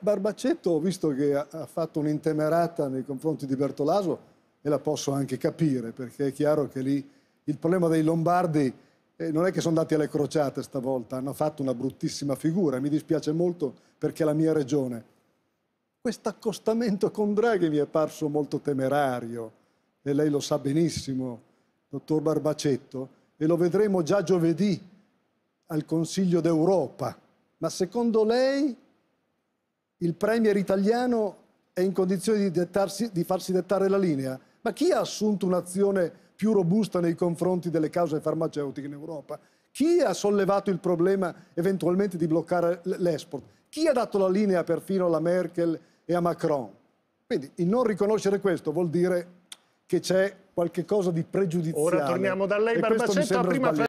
Barbacetto visto che ha fatto un'intemerata nei confronti di Bertolaso e la posso anche capire perché è chiaro che lì il problema dei Lombardi eh, non è che sono andati alle crociate stavolta, hanno fatto una bruttissima figura, mi dispiace molto perché è la mia regione. Questo accostamento con Draghi mi è parso molto temerario e lei lo sa benissimo, dottor Barbacetto, e lo vedremo già giovedì al Consiglio d'Europa. Ma secondo lei il premier italiano è in condizione di, dettarsi, di farsi dettare la linea, ma chi ha assunto un'azione più robusta nei confronti delle cause farmaceutiche in Europa? Chi ha sollevato il problema eventualmente di bloccare l'export? Chi ha dato la linea perfino alla Merkel e a Macron? Quindi il non riconoscere questo vuol dire che c'è qualche cosa di pregiudiziale. Ora torniamo da lei, Barbacento.